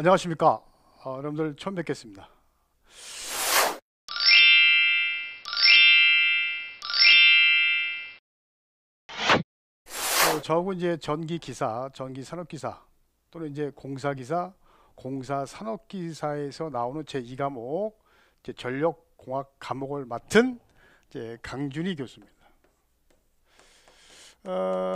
안녕하십니까 아, 여러분들 처음 뵙겠습니다 어, 저하고 이제 전기기사, 전기산업기사 또는 이제 공사기사, 공사산업기사에서 나오는 제2과목 제 전력공학 과목을 맡은 이제 강준희 교수입니다 어,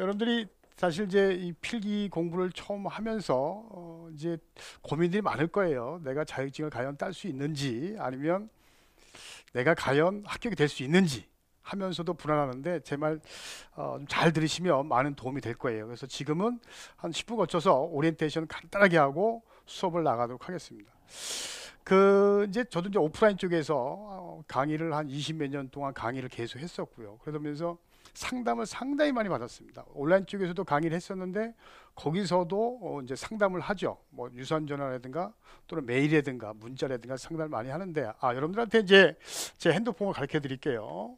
여러분들이 사실 이제 이 필기 공부를 처음 하면서 어 이제 고민들이 많을 거예요. 내가 자격증을 과연 딸 수 있는지 아니면 내가 과연 합격이 될 수 있는지 하면서도 불안하는데 제 말잘 어 들으시면 많은 도움이 될 거예요. 그래서 지금은 한 10분 거쳐서 오리엔테이션 간단하게 하고 수업을 나가도록 하겠습니다. 그 이제 저도 이제 오프라인 쪽에서 어, 강의를 한 20 몇 년 동안 강의를 계속 했었고요. 그러면서 상담을 상당히 많이 받았습니다. 온라인 쪽에서도 강의를 했었는데 거기서도 어 이제 상담을 하죠. 뭐 유선 전화라든가 또는 메일이라든가 문자라든가 상담을 많이 하는데 아 여러분들한테 이제 제 핸드폰을 가르쳐 드릴게요.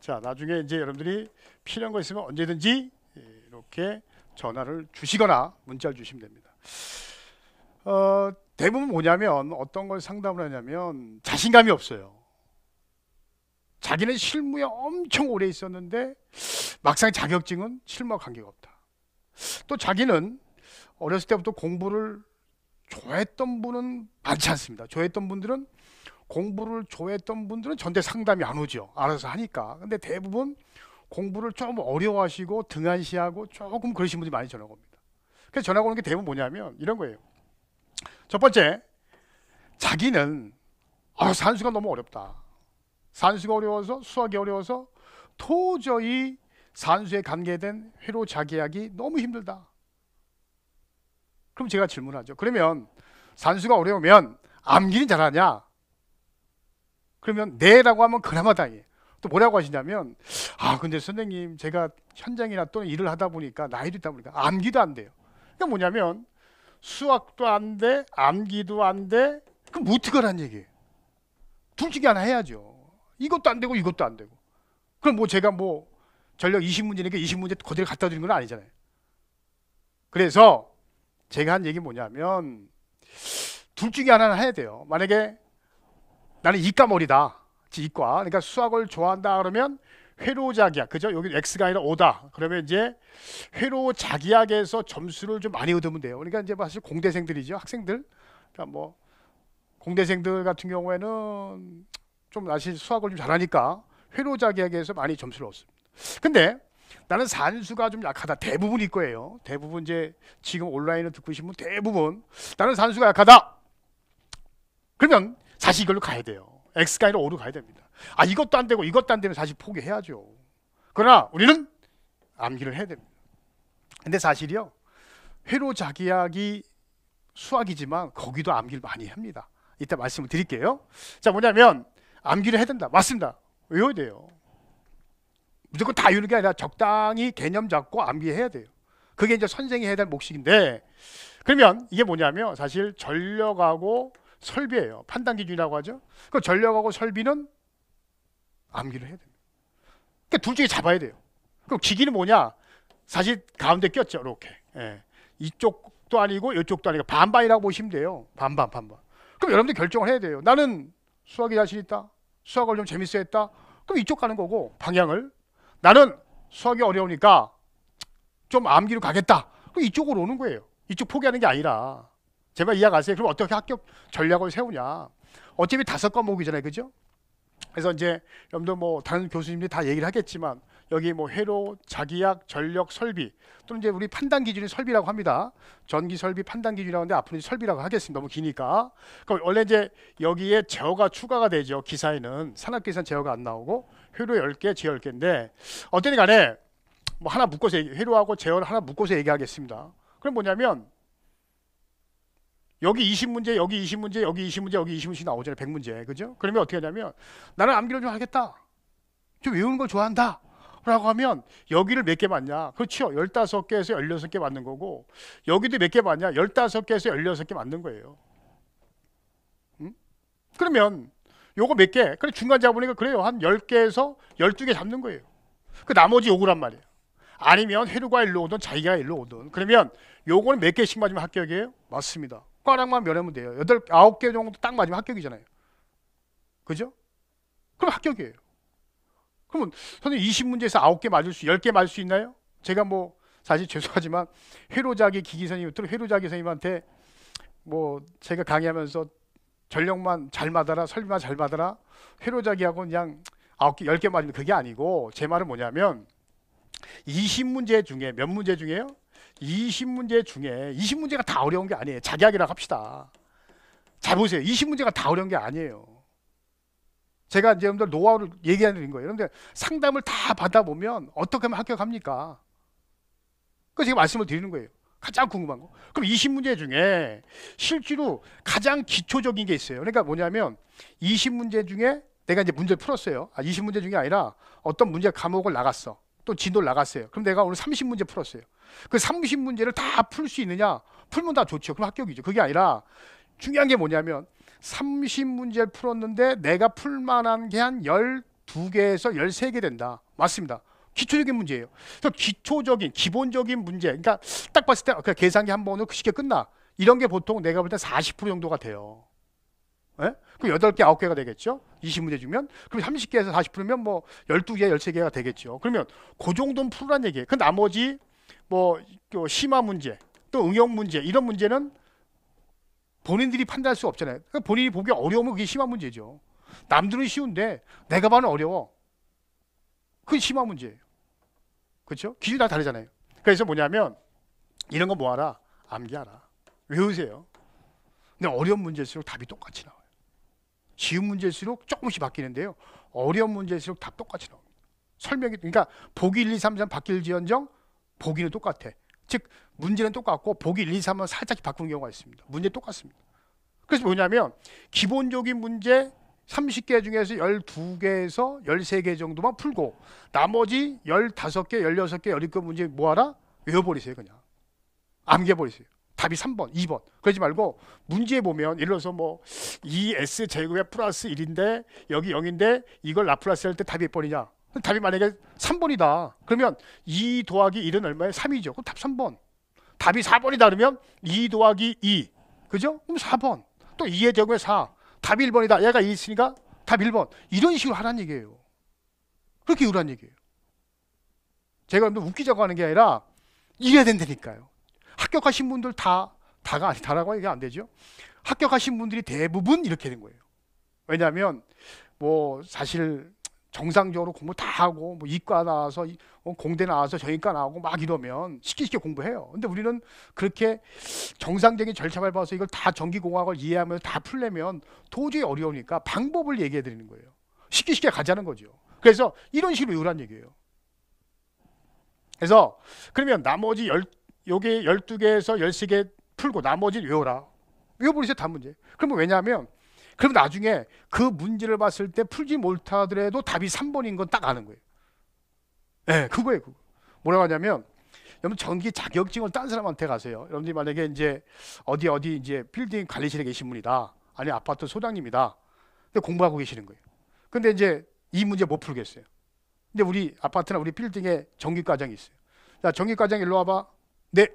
자 나중에 이제 여러분들이 필요한 거 있으면 언제든지 이렇게 전화를 주시거나 문자를 주시면 됩니다. 어, 대부분 뭐냐면 어떤 걸 상담을 하냐면 자신감이 없어요. 자기는 실무에 엄청 오래 있었는데 막상 자격증은 실무와 관계가 없다. 또 자기는 어렸을 때부터 공부를 좋아했던 분은 많지 않습니다. 좋아했던 분들은 공부를 좋아했던 분들은 전대 상담이 안 오죠. 알아서 하니까. 근데 대부분 공부를 좀 어려워하시고 등한시하고 조금 그러신 분들이 많이 전화 가 옵니다. 그래서 전화 가 오는 게 대부분 뭐냐면 이런 거예요. 첫 번째, 자기는 아, 산수가 너무 어렵다. 산수가 어려워서 수학이 어려워서 도저히 산수에 관계된 회로 자기하기 너무 힘들다. 그럼 제가 질문하죠. 그러면 산수가 어려우면 암기는 잘하냐? 그러면 네라고 하면 그나마 다행이에요. 또 뭐라고 하시냐면 아 근데 선생님 제가 현장이나 또는 일을 하다 보니까 나이도 있다 보니까 암기도 안 돼요. 그러니까 뭐냐면 수학도 안 돼, 암기도 안 돼. 그럼 어떻게 하란 얘기예요? 둘 중에 하나 해야죠. 이것도 안 되고 이것도 안 되고. 그럼 뭐 제가 뭐 전력 20문제니까 20문제 거대로 갖다 주는 건 아니잖아요. 그래서 제가 한 얘기 뭐냐면 둘 중에 하나는 해야 돼요. 만약에 나는 이과 머리다. 지 이과. 그러니까 수학을 좋아한다 그러면 회로자기학. 그죠? 여기 X가 아니라 오다 그러면 이제 회로자기학에서 점수를 좀 많이 얻으면 돼요. 그러니까 이제 사실 공대생들이죠. 학생들. 그러니까 뭐 공대생들 같은 경우에는 좀 사실 수학을 좀 잘하니까 회로자기학에서 많이 점수를 얻습니다. 근데 나는 산수가 좀 약하다. 대부분일 거예요. 대부분 이제 지금 온라인을 듣고 계신 분 대부분 나는 산수가 약하다. 그러면 사실 이걸로 가야 돼요. X가 아니라 O로 가야 됩니다. 아 이것도 안 되고 이것도 안 되면 사실 포기해야죠. 그러나 우리는 암기를 해야 됩니다. 근데 사실이요. 회로자기학이 수학이지만 거기도 암기를 많이 합니다. 이따 말씀을 드릴게요. 자 뭐냐면 암기를 해야 된다. 맞습니다. 외워야 돼요. 무조건 다 외우는 게 아니라 적당히 개념 잡고 암기해야 돼요. 그게 이제 선생이 해야 될 몫인데 그러면 이게 뭐냐면 사실 전력하고 설비예요. 판단 기준이라고 하죠. 그 전력하고 설비는 암기를 해야 됩니다. 그러니까 둘 중에 잡아야 돼요. 그럼 기기는 뭐냐? 사실 가운데 꼈죠. 이렇게. 예. 이쪽도 아니고 이쪽도 아니고 반반이라고 보시면 돼요. 반반 반반. 그럼 여러분들 결정을 해야 돼요. 나는 수학이 자신 있다. 수학을 좀 재밌어 했다. 그럼 이쪽 가는 거고 방향을 나는 수학이 어려우니까 좀 암기로 가겠다. 그럼 이쪽으로 오는 거예요. 이쪽 포기하는 게 아니라 제발 이해 가세요. 그럼 어떻게 합격 전략을 세우냐? 어차피 다섯 과목이잖아요, 그죠? 그래서 이제 여러분들 뭐 다른 교수님들이 다 얘기를 하겠지만 여기 뭐 회로, 자기약, 전력, 설비 또는 이제 우리 판단 기준이 설비라고 합니다. 전기 설비 판단 기준이라고 하는데 앞으로 설비라고 하겠습니다. 너무 기니까. 그럼 원래 이제 여기에 제어가 추가가 되죠. 기사에는 산업기사는 제어가 안 나오고 회로 10개, 제어 10개인데 어쨌든 간에 뭐 하나 묶어서 얘기, 회로하고 제어를 하나 묶어서 얘기하겠습니다. 그럼 뭐냐면 여기 20문제, 여기 20문제, 여기 20문제, 여기 20문제 나오잖아요. 100문제. 그죠? 그러면 어떻게 하냐면 나는 암기를 좀 하겠다. 좀 외우는 걸 좋아한다. 라고 하면 여기를 몇 개 맞냐? 그렇죠. 15개에서 16개 맞는 거고 여기도 몇 개 맞냐? 15개에서 16개 맞는 거예요. 음? 그러면 요거 몇 개? 그래 중간 잡으니까 그래요. 한 10개에서 12개 잡는 거예요. 그 나머지 요구란 말이에요. 아니면 회류가 일로 오든 자기가 일로 오든 그러면 요거는 몇 개씩 맞으면 합격이에요? 맞습니다. 꽈락만 면하면 돼요. 8, 9개 정도 딱 맞으면 합격이잖아요. 그죠? 그럼 합격이에요. 그러면 선생님 20문제에서 9개 맞을 수, 10개 맞을 수 있나요? 제가 뭐 사실 죄송하지만 회로자기 기기선생님, 회로자기 선생님한테 뭐 제가 강의하면서 전력만 잘 맞아라, 설비만 잘 맞아라, 회로자기하고 그냥 9개, 10개 맞으면 그게 아니고 제 말은 뭐냐면 20문제 중에 몇 문제 중에요? 20문제 중에 20문제가 다 어려운 게 아니에요. 자기학이라고 합시다. 잘 보세요. 20문제가 다 어려운 게 아니에요. 제가 이제 여러분들 노하우를 얘기하는 거예요. 그런데 상담을 다 받아보면 어떻게 하면 합격합니까? 그 제가 말씀을 드리는 거예요. 가장 궁금한 거. 그럼 20문제 중에 실제로 가장 기초적인 게 있어요. 그러니까 뭐냐면 20문제 중에 내가 이제 문제를 풀었어요. 아, 20문제 중에 아니라 어떤 문제 과목을 나갔어. 또 진도를 나갔어요. 그럼 내가 오늘 30문제 풀었어요. 그 30문제를 다 풀 수 있느냐? 풀면 다 좋죠. 그럼 합격이죠. 그게 아니라 중요한 게 뭐냐면 30 문제를 풀었는데 내가 풀 만한 게 한 12개에서 13개 된다. 맞습니다. 기초적인 문제예요. 그래서 기초적인, 기본적인 문제. 그러니까 딱 봤을 때 어, 그냥 계산기 한 번으로 쉽게 끝나. 이런 게 보통 내가 볼 때 40% 정도가 돼요. 예? 그럼 8개, 9개가 되겠죠? 20문제 주면? 그럼 30개에서 40%면 뭐 12개, 13개가 되겠죠. 그러면 그 정도는 풀란 얘기예요. 그 나머지 뭐 그 심화 문제, 또 응용 문제, 이런 문제는 본인들이 판단할 수 없잖아요. 그러니까 본인이 보기 어려우면 그게 심한 문제죠. 남들은 쉬운데 내가 봐는 어려워. 그게 심한 문제예요. 그렇죠? 기준이 다 다르잖아요. 그래서 뭐냐면 이런 거 모아라. 암기하라. 외우세요. 근데 어려운 문제일수록 답이 똑같이 나와요. 쉬운 문제일수록 조금씩 바뀌는데요. 어려운 문제일수록 답 똑같이 나와요 설명이 그러니까 보기 1, 2, 3, 4 바뀔지언정 보기는 똑같아. 즉 문제는 똑같고 보기 1, 2, 3은 살짝 바꾸는 경우가 있습니다. 문제 똑같습니다. 그래서 뭐냐면 기본적인 문제 30개 중에서 12개에서 13개 정도만 풀고 나머지 15개, 16개, 16개 문제 뭐하라 외워버리세요 그냥 암기해버리세요 답이 3번, 2번 그러지 말고 문제에 보면 예를 들어서 뭐 2s 제곱의 플러스 1인데 여기 0인데 이걸 라플라스 할 때 답이 몇 번이냐 답이 만약에 3번이다. 그러면 2 더하기 1은 얼마예요? 3이죠. 그럼 답 3번. 답이 4번이다 그러면 2 더하기 2. 그죠? 그럼 4번. 또 2의 제곱에 4. 답이 1번이다. 얘가 2 있으니까 답 1번. 이런 식으로 하라는 얘기예요. 그렇게 이유란 얘기예요. 제가 웃기자고 하는 게 아니라 이래야 된다니까요. 합격하신 분들 다, 다가 아니, 다라고 얘기 안 되죠. 합격하신 분들이 대부분 이렇게 된 거예요. 왜냐하면 뭐 사실 정상적으로 공부 다 하고 뭐 이과 나와서 어, 공대 나와서 저희과 나오고 막 이러면 쉽게 쉽게 공부해요. 근데 우리는 그렇게 정상적인 절차 밟아서 이걸 다 전기공학을 이해하면서 다 풀려면 도저히 어려우니까 방법을 얘기해 드리는 거예요. 쉽게 쉽게 가자는 거죠. 그래서 이런 식으로 외우란 얘기예요. 그래서 그러면 나머지 열, 요게 12개에서 13개 풀고 나머지는 외워라. 외워버리세요, 다 문제. 그러면 왜냐하면 그럼 나중에 그 문제를 봤을 때 풀지 못하더라도 답이 3번인 건 딱 아는 거예요. 예, 네, 그거예요, 그거. 뭐라고 하냐면 여러분 전기 자격증을 딴 사람한테 가세요. 여러분들 만약에 이제 어디 어디 이제 빌딩 관리실에 계신 분이다. 아니 아파트 소장님이다. 근데 공부하고 계시는 거예요. 근데 이제 이 문제 못 풀겠어요. 근데 우리 아파트나 우리 빌딩에 전기 과장이 있어요. 야, 전기 과장 일로 와 봐. 네.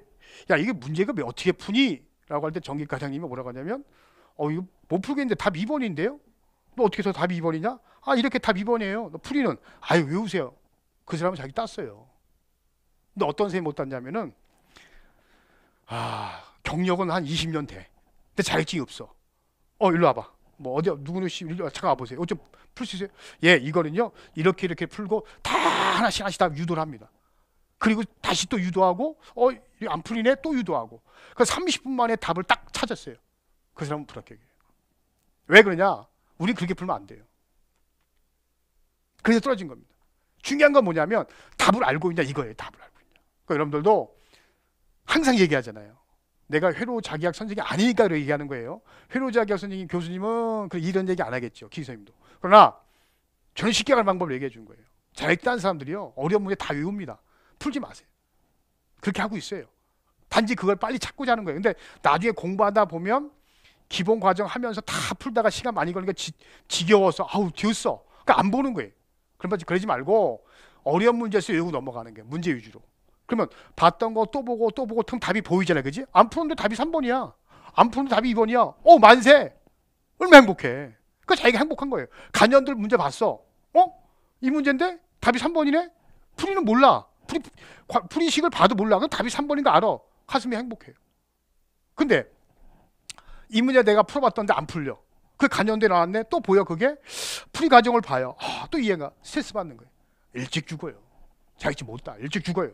야, 이게 문제가 어떻게 푸니? 라고 할 때 전기 과장님이 뭐라고 하냐면 어, 이거 못 풀겠는데 답 2번인데요? 너 어떻게 해서 답 2번이냐? 아, 이렇게 답 2번이에요. 너 풀이는. 아유, 외우세요. 그 사람은 자기 땄어요. 근데 어떤 선생님 못 땄냐면은, 아, 경력은 한 20년 돼. 근데 자격증이 없어. 어, 일로 와봐. 뭐 어디 누구누씨 일로 잠깐 와보세요. 어쩜 풀수 있어요? 예, 이거는요 이렇게 이렇게 풀고 다 하나씩 하나씩 다 유도를 합니다. 그리고 다시 또 유도하고 어안 풀리네 또 유도하고 그 그러니까 30분 만에 답을 딱 찾았어요. 그 사람은 불합격이에요. 왜 그러냐? 우리 그렇게 풀면 안 돼요. 그래서 떨어진 겁니다. 중요한 건 뭐냐면 답을 알고 있냐 이거예요. 답을 알고 있냐. 그러니까 여러분들도 항상 얘기하잖아요. 내가 회로 자기학 선생이 아니니까 그렇게 얘기하는 거예요. 회로 자기학 선생님 교수님은 이런 얘기 안 하겠죠. 기선님도. 그러나 저는 쉽게 갈 방법을 얘기해 준 거예요. 잘했다는 사람들이요. 어려운 문제 다 외웁니다. 풀지 마세요. 그렇게 하고 있어요. 단지 그걸 빨리 찾고자 하는 거예요. 근데 나중에 공부하다 보면 기본 과정 하면서 다 풀다가 시간 많이 걸리니까 지, 지겨워서 아우 뒤었어. 그러니까 안 보는 거예요. 그러면 그러지 말고 어려운 문제에서 외우고 넘어가는 게 문제 위주로. 그러면 봤던 거 또 보고 또 보고 틈 답이 보이잖아요. 그지? 안 푸는데 답이 3번이야. 안 푸는데 답이 2번이야. 어, 만세! 얼마나 행복해. 그 자기가 행복한 거예요. 간연들 문제 봤어. 어? 이 문제인데 답이 3번이네? 풀이는 몰라. 풀이, 풀이식을 봐도 몰라. 그 답이 3번인 거 알아. 가슴이 행복해요. 근데 이 문제 내가 풀어봤던데 안 풀려. 그 간연대 나왔네. 또 보여 그게 풀이 과정을 봐요. 아, 또 이해가 스트레스 받는 거예요. 일찍 죽어요. 자기치 못다. 일찍 죽어요.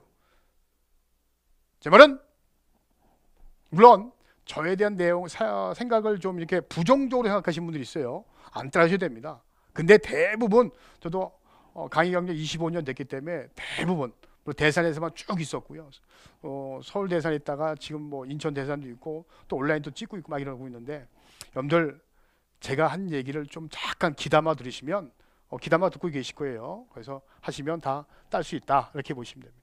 제 말은 물론 저에 대한 내용 사, 생각을 좀 이렇게 부정적으로 생각하시는 분들이 있어요. 안따라하셔도 됩니다. 근데 대부분 저도 어, 강의 경력 25년 됐기 때문에 대부분 그리고 대산에서만 쭉 있었고요. 어, 서울 대산 있다가 지금 뭐 인천 대산도 있고 또 온라인도 찍고 있고 막 이러고 있는데 여러분들 제가 한 얘기를 좀 잠깐 귀담아 들으시면 어, 귀담아 듣고 계실 거예요. 그래서 하시면 다 딸 수 있다 이렇게 보시면 됩니다.